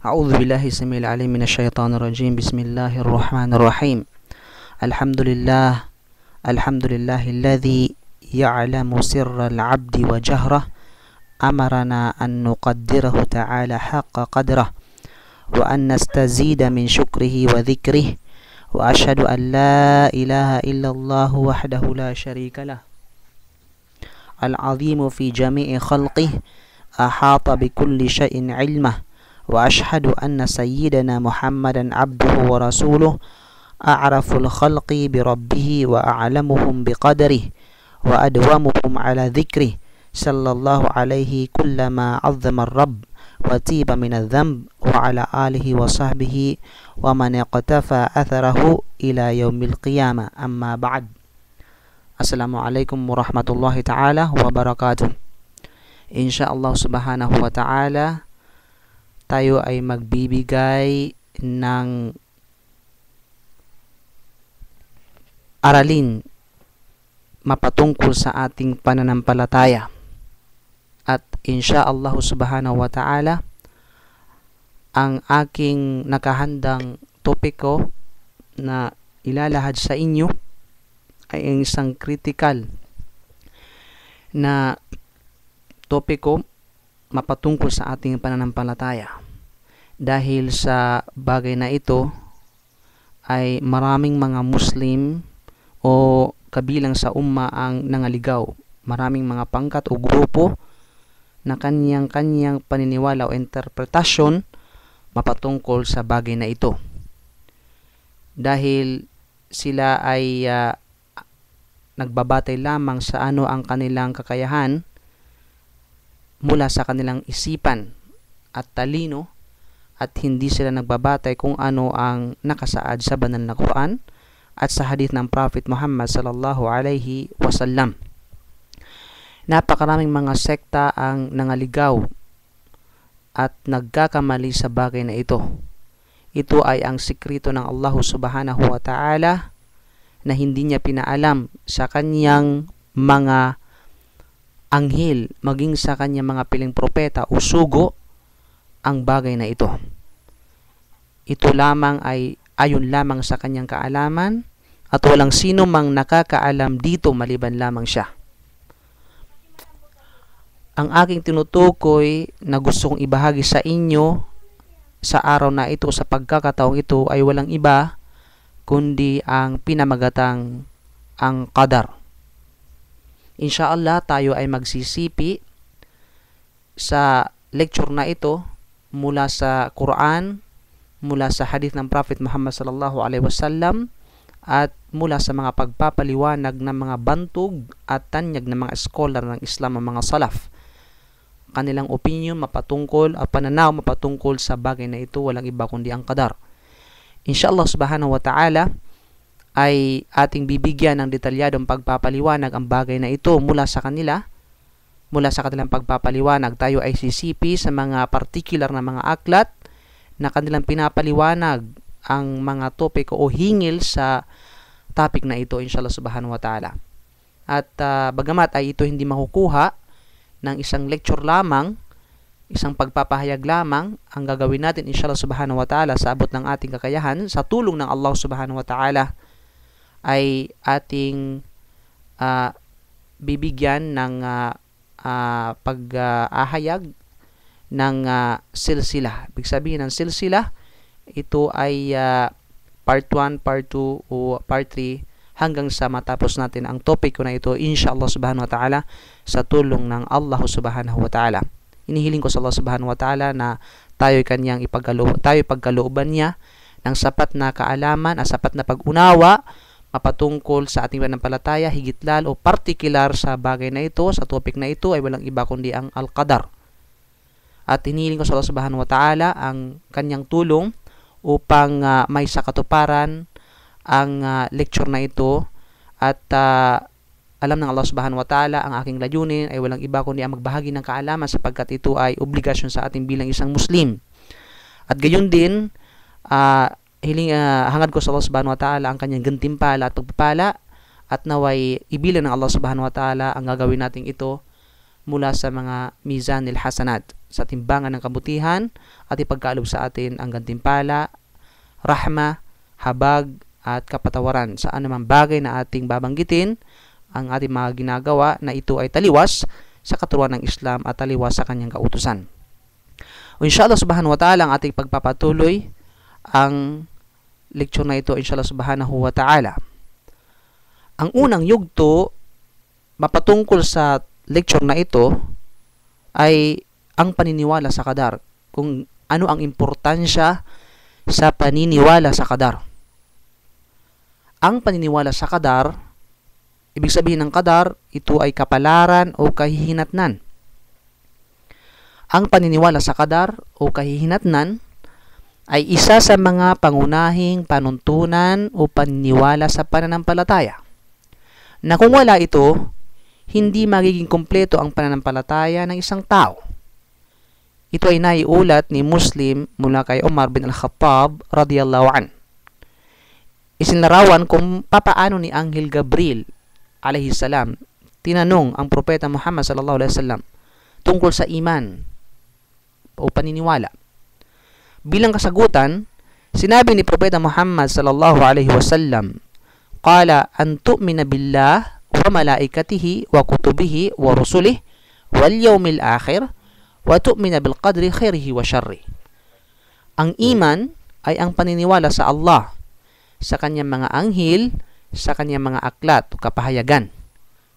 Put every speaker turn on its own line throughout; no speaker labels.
أعوذ بالله السميع العليم من الشيطان الرجيم بسم الله الرحمن الرحيم الحمد لله الحمد لله الذي يعلم سر العبد وجهره أمرنا أن نقدره تعالى حق قدره وأن نستزيد من شكره وذكره وأشهد أن لا إله إلا الله وحده لا شريك له العظيم في جميع خلقه أحاط بكل شيء علمه وأشهد أن سيدنا محمدا عبده ورسوله أعرف الخلق بربه وأعلمهم بقدره وأدومهم على ذكره صلى الله عليه كلما عظم الرب وتيب من الذنب وعلى آله وصحبه ومن اقتفى أثره إلى يوم القيامة أما بعد السلام عليكم ورحمة الله تعالى وبركاته إن شاء الله سبحانه وتعالى tayo ay magbibigay ng aralin mapatungkol sa ating pananampalataya. At insya Allah subhanahu wa ta'ala, ang aking nakahandang topiko na ilalahad sa inyo ay isang critical na topiko mapatungkol sa ating pananampalataya. Dahil sa bagay na ito ay maraming mga Muslim o kabilang sa umma ang nangaligaw. Maraming mga pangkat o grupo na kanyang-kanyang paniniwala o interpretasyon mapatungkol sa bagay na ito. Dahil sila ay uh, nagbabatay lamang sa ano ang kanilang kakayahan mula sa kanilang isipan at talino at hindi sila nagbabatay kung ano ang nakasaad sa banal na Quran at sa hadith ng Prophet Muhammad sallallahu alaihi wasallam. Napakaraming mga sekta ang nangaligaw at nagkakamali sa bagay na ito. Ito ay ang sikrito ng Allah subhanahu wa ta'ala na hindi niya pinaalam sa kanyang mga anghel maging sa kanya mga piling propeta o sugo ang bagay na ito. Ito lamang ay ayon lamang sa kanyang kaalaman at walang sino mang nakakaalam dito maliban lamang siya. Ang aking tinutukoy na gusto kong ibahagi sa inyo sa araw na ito sa pagkakataong ito ay walang iba kundi ang pinamagatang ang kadar Insyaallah tayo ay magsisipi sa lecture na ito mula sa Quran, mula sa hadith ng Prophet Muhammad sallallahu alaihi wasallam at mula sa mga pagpapaliwanag ng mga bantog at tanyag ng mga scholar ng Islam ang mga salaf. Kanilang opinion mapatungkol at ah, pananaw mapatungkol sa bagay na ito walang iba kundi ang qadar. Inshallah subhanahu wa ta'ala, ay ating bibigyan ng detalyadong pagpapaliwanag ang bagay na ito mula sa kanila. Mula sa kanilang pagpapaliwanag, tayo ay sisipi sa mga particular na mga aklat na kanilang pinapaliwanag ang mga topic o hingil sa topic na ito, inshallah subhanahu wa ta'ala. At uh, bagamat ay ito hindi makukuha ng isang lecture lamang, isang pagpapahayag lamang ang gagawin natin inshallah subhanahu wa ta'ala sa abot ng ating kakayahan sa tulong ng Allah subhanahu wa ta'ala ay ating uh, bibigyan ng uh, uh, pag-ahayag uh, ng uh, silsila. Ibig sabihin ng silsila, ito ay uh, part 1, part 2, o part 3 hanggang sa matapos natin ang topic ko na ito, inshallah subhanahu wa ta'ala, sa tulong ng Allah subhanahu wa ta'ala. Inihiling ko sa Allah subhanahu wa ta'ala na tayo'y kanyang ipagkaloob, tayo'y pagkalooban niya ng sapat na kaalaman, at sapat na pag-unawa, mapatungkol sa ating pananampalataya, higit lalo o partikular sa bagay na ito, sa topic na ito ay walang iba kundi ang Al-Qadar. At hinihiling ko sa Allah subhanahu wa ta'ala ang kanyang tulong upang uh, may sakatuparan ang uh, lecture na ito at uh, alam ng Allah subhanahu wa ta'ala ang aking layunin ay walang iba kundi ang magbahagi ng kaalaman sapagkat ito ay obligasyon sa atin bilang isang Muslim. At gayon din, uh, hiling uh, hangad ko sa Allah Subhanahu wa Ta'ala ang kanyang gantimpala at pagpapala at naway ibilan ng Allah Subhanahu wa Ta'ala ang gagawin nating ito mula sa mga mizanil hasanat sa timbangan ng kabutihan at ipagkaalob sa atin ang gantimpala, rahma, habag at kapatawaran sa anumang bagay na ating babanggitin ang ating mga ginagawa na ito ay taliwas sa katuruan ng Islam at taliwas sa kanyang kautusan. O inshallah subhanahu wa ta'ala ang ating pagpapatuloy ang lecture na ito inshallah subhanahu wa ta'ala. Ang unang yugto mapatungkol sa lecture na ito ay ang paniniwala sa kadar. Kung ano ang importansya sa paniniwala sa kadar. Ang paniniwala sa kadar, ibig sabihin ng kadar, ito ay kapalaran o kahihinatnan. Ang paniniwala sa kadar o kahihinatnan ay isa sa mga pangunahing panuntunan o paniniwala sa pananampalataya. Na kung wala ito, hindi magiging kumpleto ang pananampalataya ng isang tao. Ito ay naiulat ni Muslim mula kay Umar bin Al-Khattab radiyallahu an. Isinarawan kung papaano ni Anghel Gabriel alayhi salam tinanong ang propeta Muhammad sallallahu alaihi wasallam tungkol sa iman o paniniwala. Bilang kasagutan, sinabi ni Propeta Muhammad sallallahu alaihi wasallam, "Qala an tu'mina billah wa malaikatihi wa kutubihi wa rusulihi wal yawmil akhir wa tu'mina bil qadri khairihi wa sharri." Ang iman ay ang paniniwala sa Allah, sa kanyang mga anghel, sa kanyang mga aklat o kapahayagan,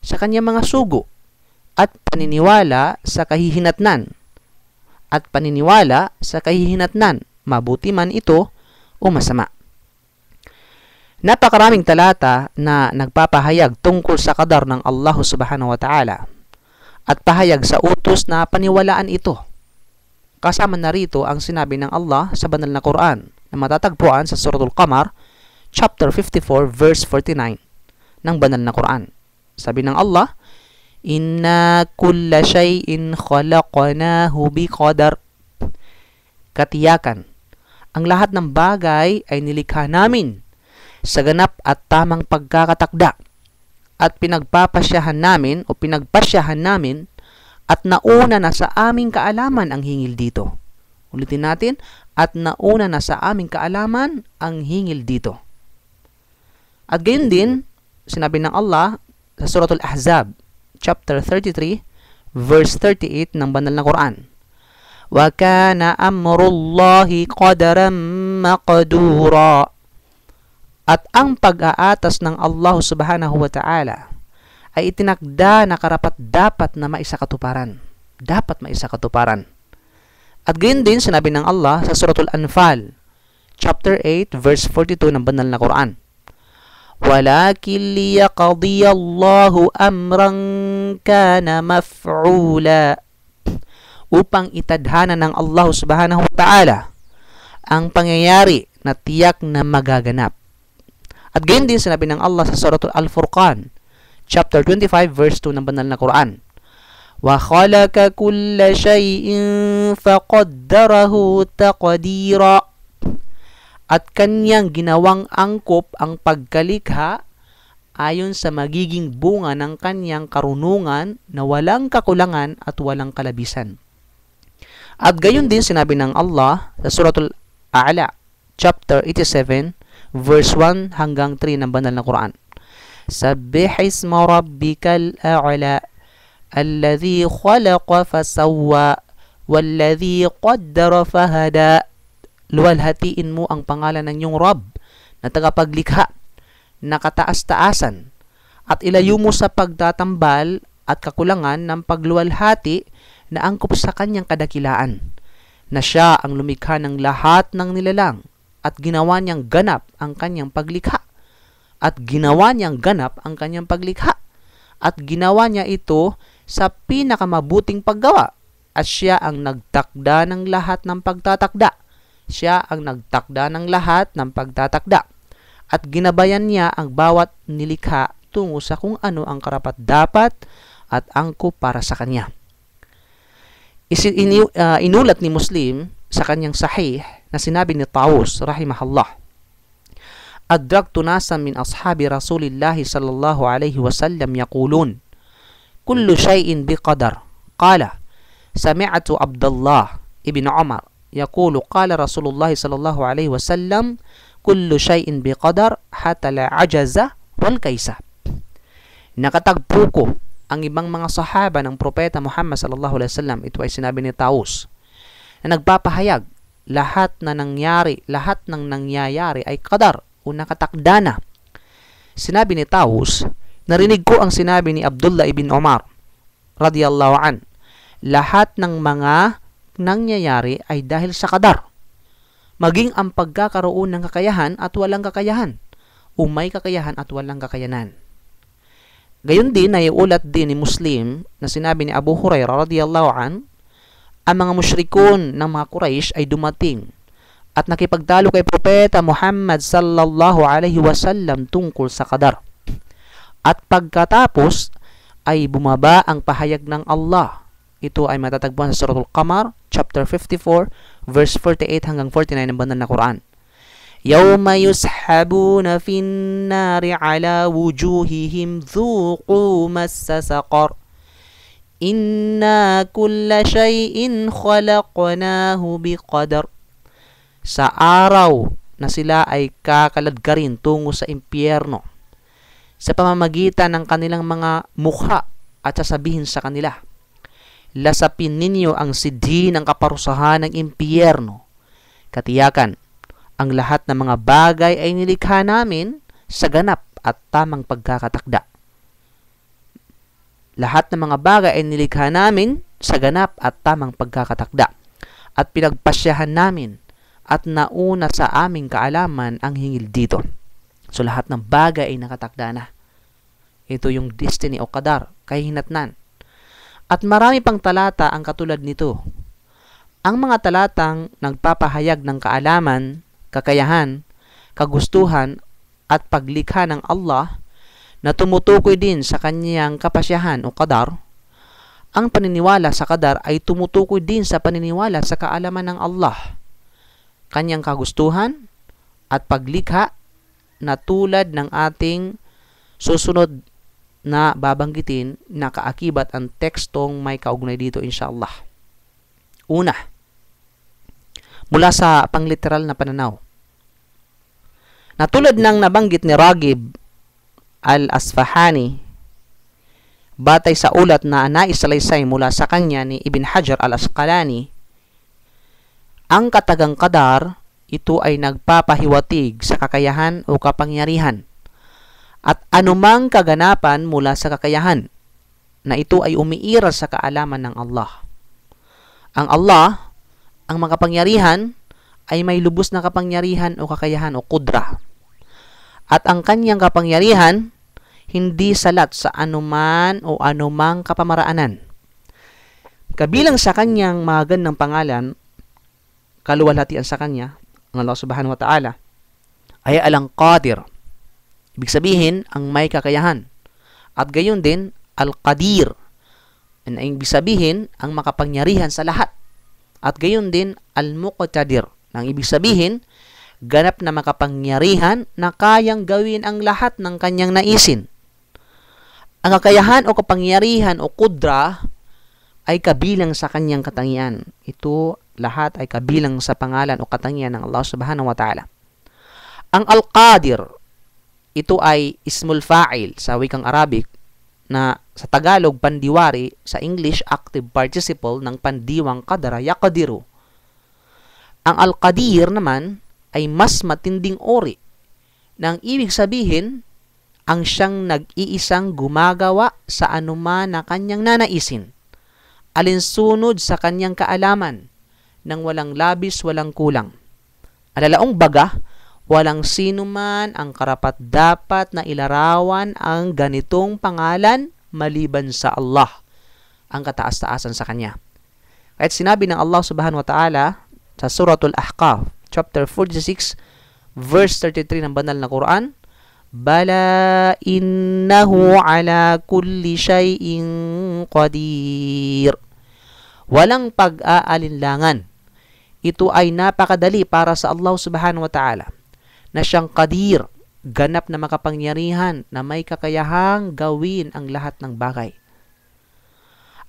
sa kanyang mga sugo, at paniniwala sa kahihinatnan at paniniwala sa kahihinatnan, mabuti man ito o masama. Napakaraming talata na nagpapahayag tungkol sa kadar ng Allah subhanahu wa ta'ala at pahayag sa utos na paniwalaan ito. Kasama na rito ang sinabi ng Allah sa banal na Quran na matatagpuan sa Suratul Qamar chapter 54 verse 49 ng banal na Quran. Sabi ng Allah, Inna kulla shay'in khalaqnahu biqadar. Katiyakan. Ang lahat ng bagay ay nilikha namin sa ganap at tamang pagkakatakda at pinagpapasyahan namin o pinagpasyahan namin at nauna na sa aming kaalaman ang hingil dito. Ulitin natin, at nauna na sa aming kaalaman ang hingil dito. At gayon din, sinabi ng Allah sa Suratul Ahzab, chapter 33 verse 38 ng banal na Quran. وَكَانَ أَمْرُ اللَّهِ qadaran maqdura. At ang pag-aatas ng Allah subhanahu wa ta'ala ay itinakda na karapat dapat na maisakatuparan. Dapat maisakatuparan. At gayon din sinabi ng Allah sa Suratul Anfal, chapter 8, verse 42 ng banal na Quran. ولكن ليقضي الله أمرا كان مفعولا upang itadhana ng Allah subhanahu wa ta'ala ang pangyayari na tiyak na magaganap. At ganyan din sinabi ng Allah sa Suratul Al-Furqan, chapter 25, verse 2 ng banal na Quran. وَخَلَكَ كُلَّ شَيْءٍ فَقَدَّرَهُ تَقْدِيرًا at kaniyang ginawang angkop ang pagkalikha ayon sa magiging bunga ng kaniyang karunungan na walang kakulangan at walang kalabisan. At gayon din sinabi ng Allah sa Suratul A'la, chapter 87, verse 1 hanggang 3 ng banal na Quran. Sabbih isma rabbikal a'la alladhi khalaqa fasawwa والذي قدر فهدى luwalhatiin mo ang pangalan ng iyong Rob na tagapaglikha, na kataas-taasan, at ilayo mo sa pagtatambal at kakulangan ng pagluwalhati na angkop sa kanyang kadakilaan, na siya ang lumikha ng lahat ng nilalang at ginawa niyang ganap ang kanyang paglikha, at ginawa niyang ganap ang kanyang paglikha, at ginawa niya ito sa pinakamabuting paggawa at siya ang nagtakda ng lahat ng pagtatakda siya ang nagtakda ng lahat ng pagtatakda at ginabayan niya ang bawat nilikha tungo sa kung ano ang karapat dapat at angko para sa kanya. Isinu, uh, ah, inulat ni Muslim sa kanyang sahih na sinabi ni Taus rahimahullah أدركت ناسا min أصحاب رسول الله صلى wa sallam وسلم Kullu كل biqadar. بقدر قال سمعت ibn الله يقول قال رسول الله صلى الله عليه وسلم كل شيء بقدر حتى la ajaza wal kaisa. Nakatagpo ko ang ibang mga sahaba ng propeta Muhammad sallallahu alaihi wasallam. Ito ay sinabi ni Taus na nagpapahayag lahat na nangyari, lahat ng nangyayari ay kadar o nakatakda na. Sinabi ni Taus, narinig ko ang sinabi ni Abdullah ibn Umar radiyallahu an. Lahat ng mga nangyayari ay dahil sa kadar. Maging ang pagkakaroon ng kakayahan at walang kakayahan, o may kakayahan at walang kakayanan. Gayon din ay ulat din ni Muslim na sinabi ni Abu Hurairah radhiyallahu an, ang mga musyrikon ng mga Quraysh ay dumating at nakipagtalo kay Propeta Muhammad sallallahu alaihi wasallam tungkol sa kadar. At pagkatapos ay bumaba ang pahayag ng Allah. Ito ay matatagpuan sa Suratul Qamar, chapter 54, verse 48 hanggang 49 ng banal na Quran. يوم يسحبون في النار على وجوههم ذوقوا مس سقر إنا كل شيء خلقناه بقدر Sa araw na sila ay kakaladgarin tungo sa impyerno sa pamamagitan ng kanilang mga mukha at sasabihin sa kanila, lasapin ninyo ang sidhi ng kaparusahan ng impyerno. Katiyakan, ang lahat ng mga bagay ay nilikha namin sa ganap at tamang pagkakatakda. Lahat ng mga bagay ay nilikha namin sa ganap at tamang pagkakatakda at pinagpasyahan namin at nauna sa aming kaalaman ang hingil dito. So lahat ng bagay ay nakatakda na. Ito yung destiny o kadar, hinatnan. At marami pang talata ang katulad nito. Ang mga talatang nagpapahayag ng kaalaman, kakayahan, kagustuhan at paglikha ng Allah na tumutukoy din sa kanyang kapasyahan o kadar, ang paniniwala sa kadar ay tumutukoy din sa paniniwala sa kaalaman ng Allah, kanyang kagustuhan at paglikha na tulad ng ating susunod na babanggitin na kaakibat ang tekstong may kaugnay dito inshallah. Una, mula sa pangliteral na pananaw. Natulad tulad ng nabanggit ni Ragib al-Asfahani batay sa ulat na naisalaysay mula sa kanya ni Ibn Hajar al-Asqalani, ang katagang kadar, ito ay nagpapahiwatig sa kakayahan o kapangyarihan at anumang kaganapan mula sa kakayahan na ito ay umiira sa kaalaman ng Allah. Ang Allah, ang makapangyarihan, ay may lubos na kapangyarihan o kakayahan o kudra. At ang kanyang kapangyarihan, hindi salat sa anuman o anumang kapamaraanan. Kabilang sa kanyang magandang pangalan, kaluwalhatian sa kanya, ang Allah subhanahu wa ta'ala, ay alang qadir, Ibig sabihin, ang may kakayahan. At gayon din, Al-Qadir. Na ibig sabihin, ang makapangyarihan sa lahat. At gayon din, Al-Muqtadir. Nang ibig sabihin, ganap na makapangyarihan na kayang gawin ang lahat ng kanyang naisin. Ang kakayahan o kapangyarihan o kudra ay kabilang sa kanyang katangian. Ito lahat ay kabilang sa pangalan o katangian ng Allah Subhanahu wa Ta'ala. Ang Al-Qadir ito ay ismul fa'il sa wikang Arabic na sa Tagalog pandiwari, sa English active participle ng pandiwang kadara yakadiru. Ang al-qadir naman ay mas matinding ori na ang ibig sabihin ang siyang nag-iisang gumagawa sa anuman na kanyang nanaisin, alinsunod sa kanyang kaalaman, nang walang labis, walang kulang. Alalaong baga, Walang sino man ang karapat dapat na ilarawan ang ganitong pangalan maliban sa Allah, ang kataas-taasan sa Kanya. Kahit sinabi ng Allah subhanahu wa ta'ala sa Suratul Ahqaf, chapter 46, verse 33 ng banal na Quran, Bala innahu ala kulli shay'in qadir. Walang pag-aalinlangan. Ito ay napakadali para sa Allah subhanahu wa ta'ala na siyang kadir, ganap na makapangyarihan na may kakayahang gawin ang lahat ng bagay.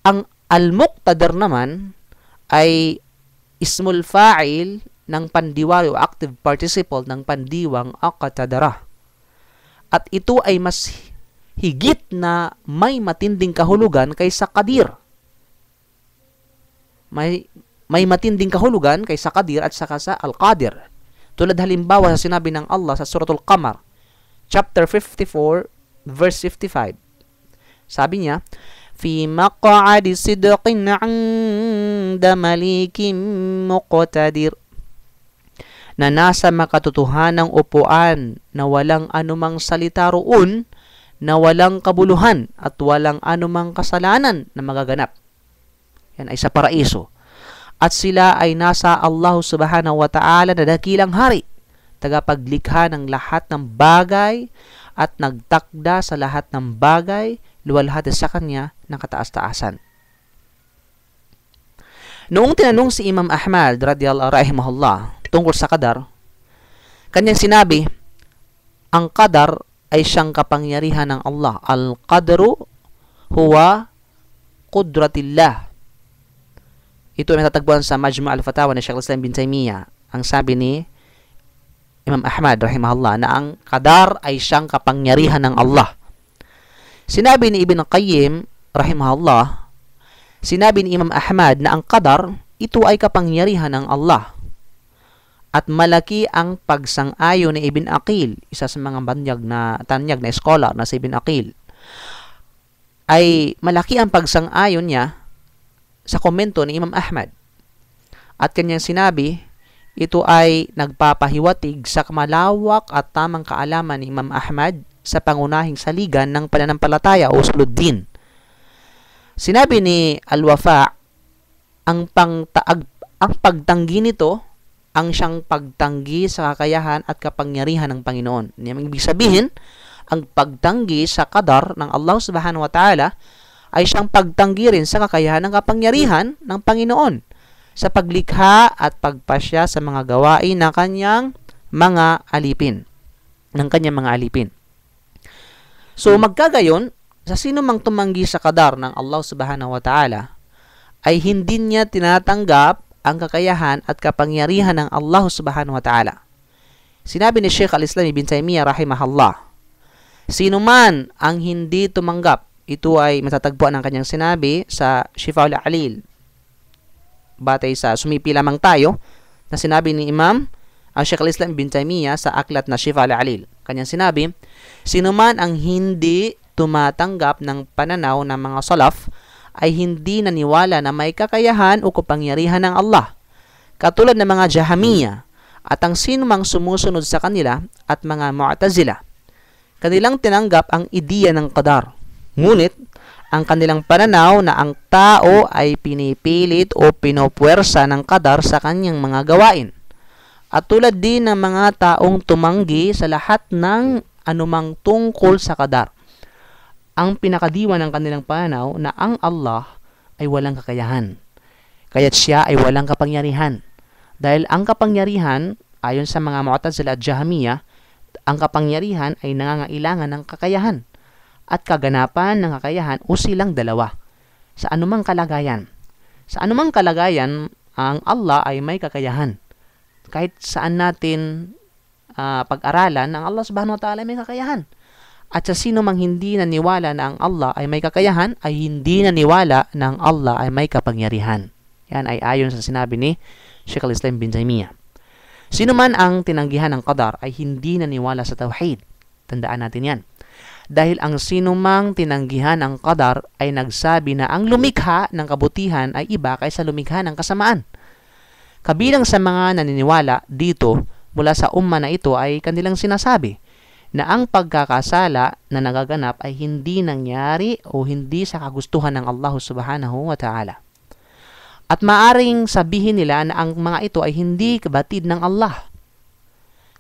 Ang al muqtadir naman ay ismul fa'il ng pandiwa o active participle ng pandiwang akatadara. At ito ay mas higit na may matinding kahulugan kaysa kadir. May, may matinding kahulugan kaysa kadir at saka sa al-qadir tulad halimbawa sa sinabi ng Allah sa Suratul Qamar, chapter 54, verse 55. Sabi niya, في مقعد صدق عند مليك مقتدر na nasa makatotohanang upuan na walang anumang salita roon, na walang kabuluhan at walang anumang kasalanan na magaganap. Yan ay sa paraiso at sila ay nasa Allah subhanahu wa ta'ala na dakilang hari, tagapaglikha ng lahat ng bagay at nagtakda sa lahat ng bagay, luwalhati sa kanya ng kataas-taasan. Noong tinanong si Imam Ahmad radiyallahu rahimahullah tungkol sa kadar, kanyang sinabi, ang kadar ay siyang kapangyarihan ng Allah. Al-qadru huwa qudratillah ito ay matatagpuan sa Majmu' al-Fatawa ni Sheikh Islam bin Taymiyyah. Ang sabi ni Imam Ahmad rahimahullah na ang kadar ay siyang kapangyarihan ng Allah. Sinabi ni Ibn Qayyim rahimahullah, sinabi ni Imam Ahmad na ang kadar ito ay kapangyarihan ng Allah. At malaki ang pagsang-ayo ni Ibn Aqil, isa sa mga banyag na tanyag na scholar na si Ibn Aqil. Ay malaki ang pagsang-ayon niya sa komento ni Imam Ahmad. At kanyang sinabi, ito ay nagpapahiwatig sa malawak at tamang kaalaman ni Imam Ahmad sa pangunahing saligan ng pananampalataya o usluddin. Sinabi ni Al-Wafa, ang, pangtaag, ang pagtanggi nito ang siyang pagtanggi sa kakayahan at kapangyarihan ng Panginoon. Ibig sabihin, ang pagtanggi sa kadar ng Allah subhanahu wa ta'ala ay siyang pagtanggi rin sa kakayahan ng kapangyarihan ng Panginoon sa paglikha at pagpasya sa mga gawain ng kanyang mga alipin. Ng kanyang mga alipin. So magkagayon, sa sino mang tumanggi sa kadar ng Allah subhanahu wa ta'ala, ay hindi niya tinatanggap ang kakayahan at kapangyarihan ng Allah subhanahu wa ta'ala. Sinabi ni Sheikh al-Islam ibn Taymiyyah rahimahullah, Sino man ang hindi tumanggap ito ay matatagpuan ng kanyang sinabi sa Shifaul Alil. Batay sa Sumipi lamang tayo na sinabi ni Imam Ashik al-Islam bin Taymiya sa aklat na Shifaul Alil. Kanyang sinabi, Sino man ang hindi tumatanggap ng pananaw ng mga salaf ay hindi naniwala na may kakayahan o kapangyarihan ng Allah. Katulad ng mga Jahamiya at ang sinumang sumusunod sa kanila at mga Mu'tazila. Kanilang tinanggap ang ideya ng Qadar Ngunit, ang kanilang pananaw na ang tao ay pinipilit o pinopwersa ng kadar sa kanyang mga gawain. At tulad din ng mga taong tumanggi sa lahat ng anumang tungkol sa kadar. Ang pinakadiwa ng kanilang pananaw na ang Allah ay walang kakayahan. Kaya't siya ay walang kapangyarihan. Dahil ang kapangyarihan, ayon sa mga Mu'tazila at Jahamiya, ang kapangyarihan ay nangangailangan ng kakayahan at kaganapan ng kakayahan o silang dalawa sa anumang kalagayan. Sa anumang kalagayan, ang Allah ay may kakayahan. Kahit saan natin uh, pag-aralan, ang Allah subhanahu wa ta'ala may kakayahan. At sa sino mang hindi naniwala na ang Allah ay may kakayahan, ay hindi naniwala na ang Allah ay may kapangyarihan. Yan ay ayon sa sinabi ni Sheikh al-Islam bin Taymiyyah. Sino man ang tinanggihan ng qadar ay hindi naniwala sa tauhid. Tandaan natin yan dahil ang sinumang tinanggihan ang qadar ay nagsabi na ang lumikha ng kabutihan ay iba kaysa lumikha ng kasamaan. Kabilang sa mga naniniwala dito mula sa umma na ito ay kanilang sinasabi na ang pagkakasala na nagaganap ay hindi nangyari o hindi sa kagustuhan ng Allah subhanahu wa ta'ala. At maaring sabihin nila na ang mga ito ay hindi kabatid ng Allah.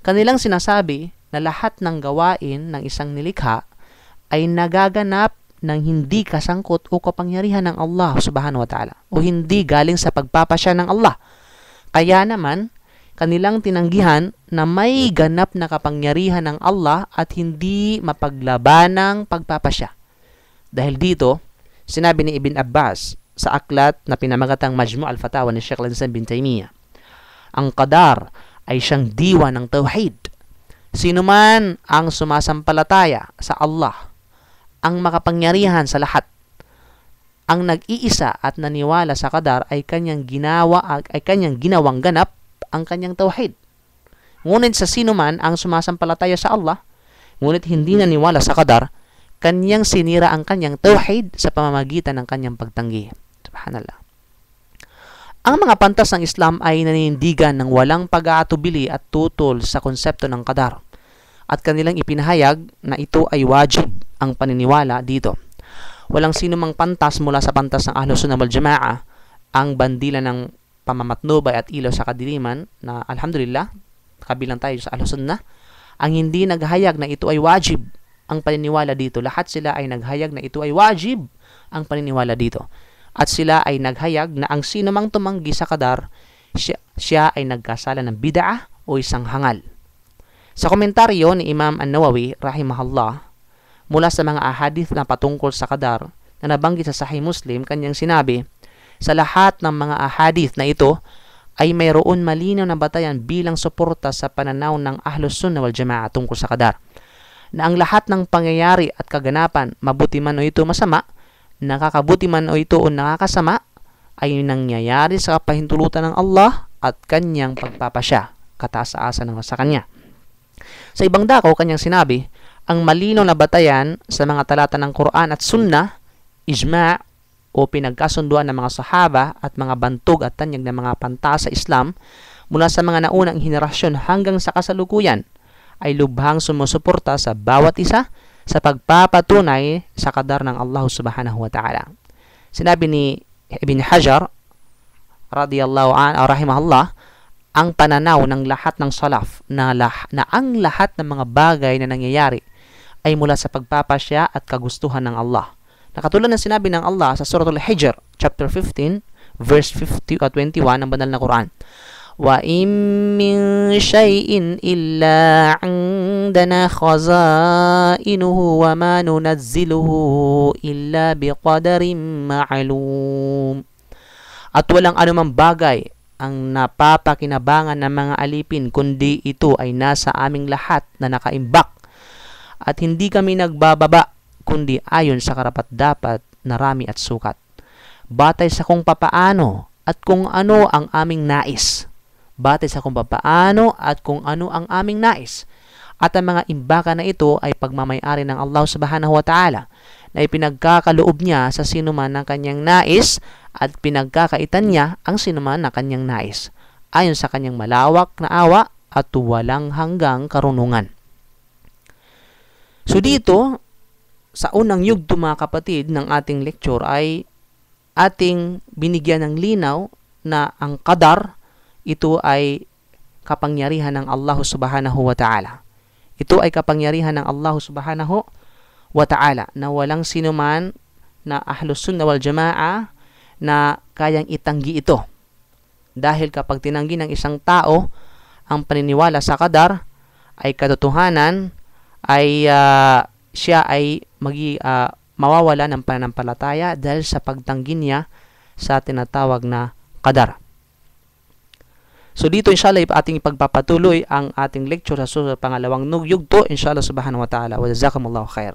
Kanilang sinasabi na lahat ng gawain ng isang nilikha ay nagaganap ng hindi kasangkot o kapangyarihan ng Allah subhanahu wa ta'ala o hindi galing sa pagpapasya ng Allah. Kaya naman, kanilang tinanggihan na may ganap na kapangyarihan ng Allah at hindi mapaglaban ng pagpapasya. Dahil dito, sinabi ni Ibn Abbas sa aklat na pinamagatang Majmu' al-Fatawa ni Sheikh Lansan bin Taymiyyah, ang kadar ay siyang diwa ng tauhid. Sino man ang sumasampalataya sa Allah ang makapangyarihan sa lahat. Ang nag-iisa at naniwala sa kadar ay kanyang ginawa ay kanyang ginawang ganap ang kanyang tauhid. Ngunit sa sino man ang sumasampalataya sa Allah, ngunit hindi naniwala sa kadar, kanyang sinira ang kanyang tauhid sa pamamagitan ng kanyang pagtanggi. Subhanallah. Ang mga pantas ng Islam ay naninindigan ng walang pag-aatubili at tutol sa konsepto ng kadar at kanilang ipinahayag na ito ay wajib ang paniniwala dito. Walang sino mang pantas mula sa pantas ng Ahlus Sunnah wal Jamaa ang bandila ng pamamatnubay at ilaw sa kadiliman na alhamdulillah kabilang tayo sa Ahlus Sunnah ang hindi naghayag na ito ay wajib ang paniniwala dito. Lahat sila ay naghayag na ito ay wajib ang paniniwala dito. At sila ay naghayag na ang sino mang tumanggi sa kadar, siya, siya ay nagkasala ng bid'ah o isang hangal. Sa komentaryo ni Imam An-Nawawi, rahimahullah, mula sa mga ahadith na patungkol sa kadar na nabanggit sa Sahih Muslim, kanyang sinabi, sa lahat ng mga ahadith na ito ay mayroon malinaw na batayan bilang suporta sa pananaw ng Ahlus Sunnah wal Jamaah tungkol sa kadar na ang lahat ng pangyayari at kaganapan, mabuti man o ito masama, nakakabuti man o ito o nakakasama, ay nangyayari sa kapahintulutan ng Allah at kanyang pagpapasya, kataas-asa ng sa kanya. Sa ibang dako, kanyang sinabi, ang malino na batayan sa mga talata ng Quran at Sunnah, ijma o pinagkasunduan ng mga sahaba at mga bantog at tanyag ng mga panta sa Islam mula sa mga naunang henerasyon hanggang sa kasalukuyan ay lubhang sumusuporta sa bawat isa sa pagpapatunay sa kadar ng Allah subhanahu wa ta'ala. Sinabi ni Ibn Hajar radiyallahu an, ah, rahimahullah, ang pananaw ng lahat ng salaf na, lah- na ang lahat ng mga bagay na nangyayari ay mula sa pagpapasya at kagustuhan ng Allah. Nakatulad ng sinabi ng Allah sa Surah al Hijr, chapter 15, verse 50 21 uh, ng banal na Quran. وَإِن مِّن شَيْءٍ إِلَّا عِندَنَا خَزَائِنُهُ وَمَا نُنَزِّلُهُ إِلَّا بِقَدَرٍ مَعْلُومٍ At walang anumang bagay ang napapakinabangan ng mga alipin kundi ito ay nasa aming lahat na nakaimbak at hindi kami nagbababa kundi ayon sa karapat dapat na rami at sukat batay sa kung papaano at kung ano ang aming nais batay sa kung papaano at kung ano ang aming nais at ang mga imbaka na ito ay pagmamayari ng Allah subhanahu wa ta'ala na ipinagkakaloob niya sa sinuman ng kanyang nais at pinagkakaitan niya ang sinuman na kanyang nais ayon sa kanyang malawak na awa at walang hanggang karunungan. So dito, sa unang yugto mga kapatid ng ating lecture ay ating binigyan ng linaw na ang kadar ito ay kapangyarihan ng Allah subhanahu wa ta'ala. Ito ay kapangyarihan ng Allah subhanahu wa ta'ala na walang sinuman na ahlus sunnah wal jamaa na kayang itanggi ito. Dahil kapag tinanggi ng isang tao ang paniniwala sa kadar ay katotohanan ay uh, siya ay magi uh, mawawala ng pananampalataya dahil sa pagtanggi niya sa tinatawag na kadar. So dito inshallah ating ipagpapatuloy ang ating lecture sa susunod pangalawang nugyugto inshallah subhanahu wa ta'ala wa jazakumullahu khair.